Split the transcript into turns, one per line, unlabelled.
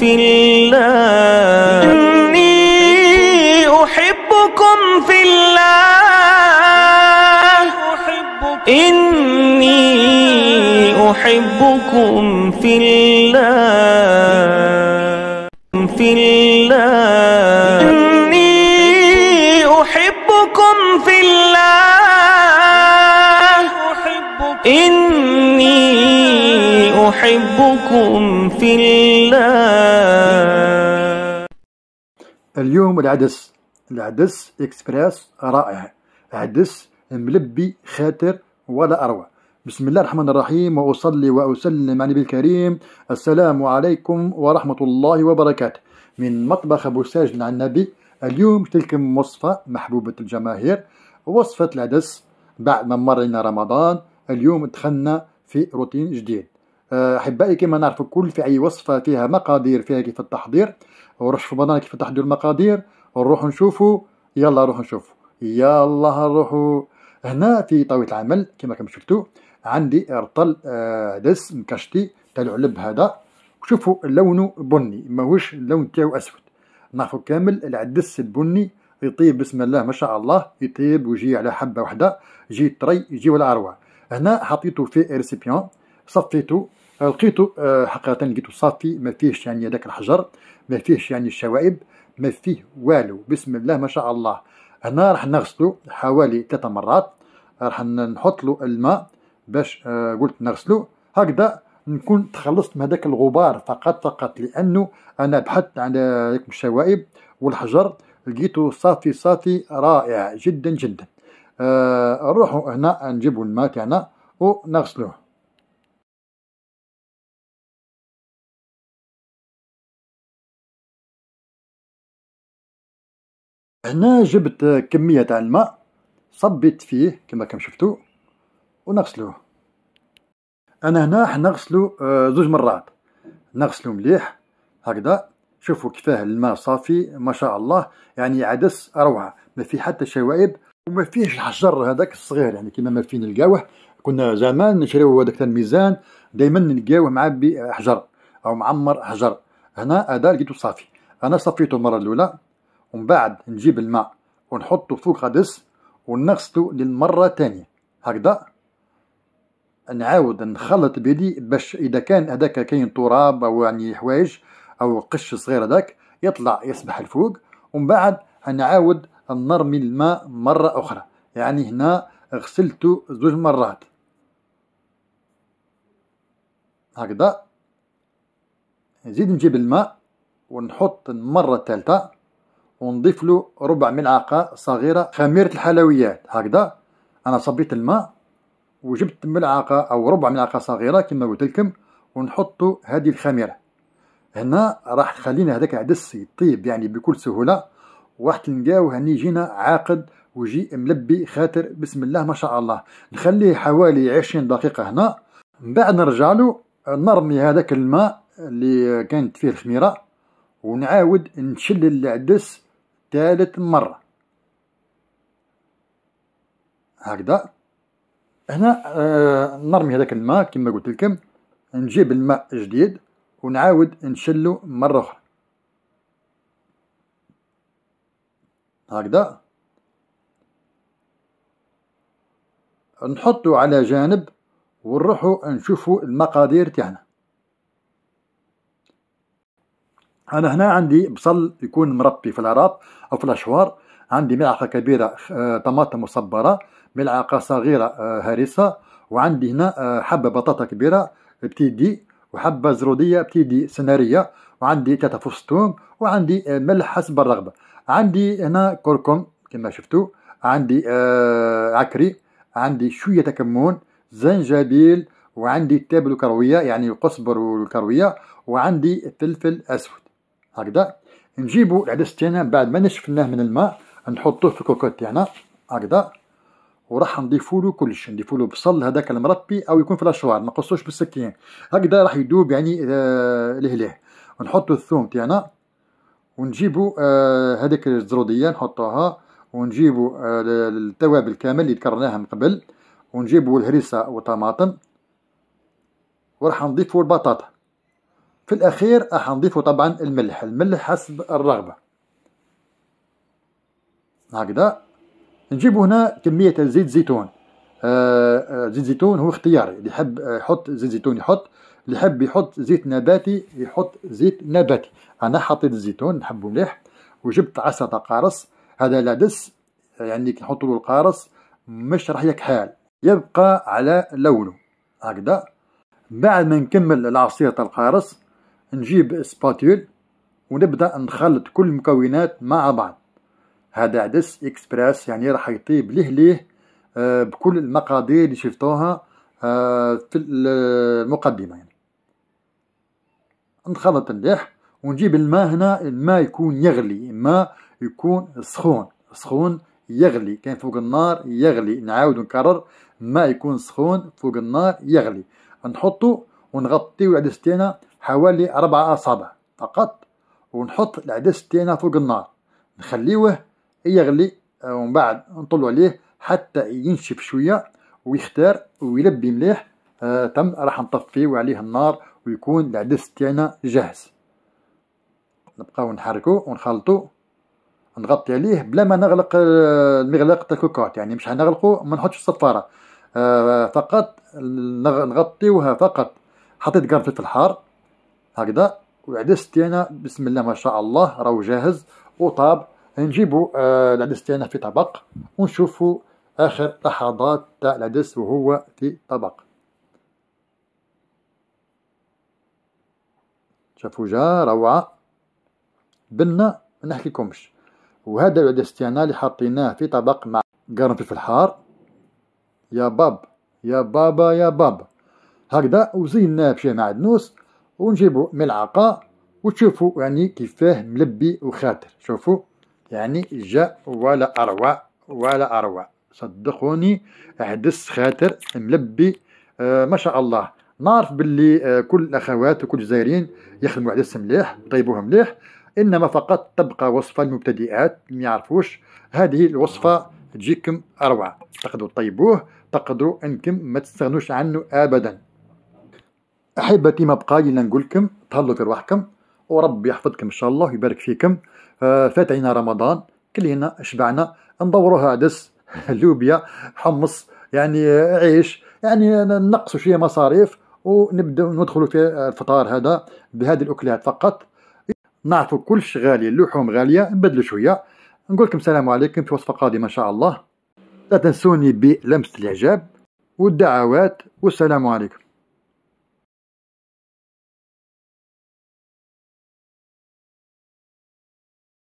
في الله إني أحبكم في الله إني أحبكم في الله في الله إني أحبكم في الله إني أحبكم في الله اليوم العدس العدس اكسبريس رائع عدس ملبي خاتر ولا أروع بسم الله الرحمن الرحيم وأصلي وأسلم على النبي الكريم السلام عليكم ورحمة الله وبركاته من مطبخ أبو ساجد العنبي النبي اليوم تلك وصفة محبوبة الجماهير وصفة العدس بعد ما مرينا رمضان اليوم دخلنا في روتين جديد احبائي كما نعرف الكل في اي وصفه فيها مقادير فيها كيف التحضير ورش في معنا كيف تحضير المقادير ونروح نشوفوا يلا نروح نشوفوا يلا نروحوا هنا في طاوله العمل كما كما شفتوا عندي رطل آه دس مكشتي تاع العلب هذا وشوفوا لونه بني ماهوش اللون تاعو اسود نعرفو كامل العدس البني يطيب بسم الله ما شاء الله يطيب ويجي على حبه واحده يجي طري يجي ولا اروع هنا حطيته في ريسيبيون صفيته أه، لقيتو أه، حقيقه لقيتو صافي ما فيهش يعني هذاك الحجر ما فيهش يعني الشوائب ما فيه والو بسم الله ما شاء الله هنا راح نغسلو حوالي ثلاث مرات راح نحط له الماء باش أه، قلت نغسلو هكذا نكون تخلصت من هذاك الغبار فقط فقط لانه انا بحثت على الشوائب والحجر لقيته صافي صافي رائع جدا جدا آه نروحو هنا نجيبو الماء تاعنا ونغسلوه هنا جبت كمية تاع الماء صبيت فيه كما كم شفتو ونغسلوه انا هنا حنغسلو آه، زوج مرات نغسلو مليح هكذا شوفوا كيفاه الماء صافي ما شاء الله يعني عدس روعه ما فيه حتى شوائب وما فيهش الحجر هذاك الصغير يعني كيما ما فيه نلقاوه كنا زمان نشريو هذاك الميزان دائما نلقاوه معبي حجر او معمر حجر هنا هذا لقيته صافي انا صفيته المره الاولى ومن بعد نجيب الماء ونحطه فوق عدس ونغسلو للمرة الثانيه هكذا نعاود نخلط بيدي باش إذا كان هذاك كاين تراب أو يعني حوايج أو قش صغير هذاك يطلع يسبح الفوق ومن بعد نعاود نرمي الماء مرة أخرى يعني هنا غسلته زوج مرات هكذا نزيد نجيب الماء ونحط المرة الثالثة ونضيف له ربع ملعقة صغيرة خميرة الحلويات هكذا أنا صبيت الماء وجبت ملعقة أو ربع ملعقة صغيرة كما قلت لكم ونحطوا هذه الخميرة هنا راح تخلينا هذاك العدس يطيب يعني بكل سهولة وراح تلقاوه هني جينا عاقد وجي ملبي خاطر بسم الله ما شاء الله نخليه حوالي عشرين دقيقة هنا من بعد نرجع له نرمي هذاك الماء اللي كانت فيه الخميرة ونعاود نشلل العدس ثالث مرة هكذا هنا آه نرمي هذاك الماء كما قلت لكم نجيب الماء جديد ونعاود نشلو مرة أخرى هكذا نحطو على جانب ونروحو نشوفو المقادير تاعنا أنا هنا عندي بصل يكون مربي في العراب أو في الأشوار عندي ملعقة كبيرة آه، طماطم مصبرة ملعقة صغيرة آه، هريسة وعندي هنا آه، حبة بطاطا كبيرة بتيدي وحبة زرودية بتيدي سنارية وعندي ثلاثة فص ثوم وعندي ملح حسب الرغبة عندي هنا كركم كما شفتوا عندي عكري عندي شوية كمون زنجبيل وعندي تابلو كروية يعني القصبر والكروية وعندي فلفل أسود هكذا نجيبو العدس تاعنا بعد ما نشفناه من الماء نحطوه في الكوكوت تاعنا هكذا وراح نضيفولو كلش نضيفولو بصل هذاك المربي او يكون في الاشوار ما نقصوش بالسكين هكذا راح يدوب يعني آه لهلاه ونحطو الثوم تاعنا ونجيبو آه هذيك الزروديه نحطوها ونجيبو آه التوابل كامل اللي ذكرناها من قبل ونجيبو الهريسه والطماطم وراح نضيفو البطاطا في الأخير راح نضيف طبعا الملح الملح حسب الرغبة هكذا نجيب هنا كمية زيت زيتون آه،, آه زيت زيتون هو اختياري اللي يحب يحط زيت زيتون يحط اللي يحب يحط زيت نباتي يحط زيت نباتي أنا حطيت الزيتون نحبه مليح وجبت عسلة قارص هذا لابس يعني كي نحطو له القارص مش راح يكحل يبقى على لونه هكذا بعد ما نكمل العصير تاع القارص نجيب سباتول ونبدأ نخلط كل المكونات مع بعض هذا عدس اكسبريس يعني راح يطيب ليه ليه آه، بكل المقادير اللي شفتوها آه، في المقدمة يعني نخلط مليح ونجيب الماء هنا الماء يكون يغلي الماء يكون سخون سخون يغلي كان فوق النار يغلي نعاود نكرر ما يكون سخون فوق النار يغلي نحطو ونغطيه العدس تاعنا حوالي أربعة أصابع فقط ونحط العدس تاعنا فوق النار نخليوه يغلي آه، ومن بعد نطلو عليه حتى ينشف شوية ويختار ويلبي مليح آه تم راح نطفيو عليه النار ويكون العدس تاعنا جاهز نبقاو نحركو ونخلطو نغطي عليه بلا ما نغلق آه، المغلاق تاع الكوكوت يعني مش حنغلقو ما نحطش الصفاره آه فقط نغطيوها فقط حطيت قرن الحار هكذا والعدس تاعنا بسم الله ما شاء الله راهو جاهز وطاب نجيبو آه، العدس تاعنا في طبق ونشوفو اخر لحظات تاع العدس وهو في طبق شافو جا روعه بنا ما نحكيكمش وهذا العدس تاعنا اللي حطيناه في طبق مع قرن في الحار يا باب يا بابا يا باب هكذا وزيناه بشي معدنوس ونجيبوا ملعقة وتشوفوا يعني كيفاه ملبي وخاتر شوفوا يعني جا ولا أروع ولا أروع صدقوني عدس خاتر ملبي آه ما شاء الله نعرف باللي آه كل الأخوات وكل الجزائريين يخدموا عدس مليح يطيبوه مليح إنما فقط تبقى وصفة للمبتدئات ما يعرفوش هذه الوصفة تجيكم أروع تقدروا طيبوه تقدروا أنكم ما تستغنوش عنه أبدا احبتي ما بقى لي نقول لكم تهلوا في رواحكم وربي يحفظكم ان شاء الله ويبارك فيكم آه، فات علينا رمضان كلينا شبعنا ندوروها عدس لوبيا حمص يعني عيش يعني نقصوا شويه مصاريف ونبداو ندخلوا في الفطار هذا بهذه الاكلات فقط نعرفوا كلش غالي اللحوم غاليه نبدلوا شويه نقول لكم السلام عليكم في وصفه قادمه ان شاء الله لا تنسوني بلمسه الاعجاب والدعوات والسلام عليكم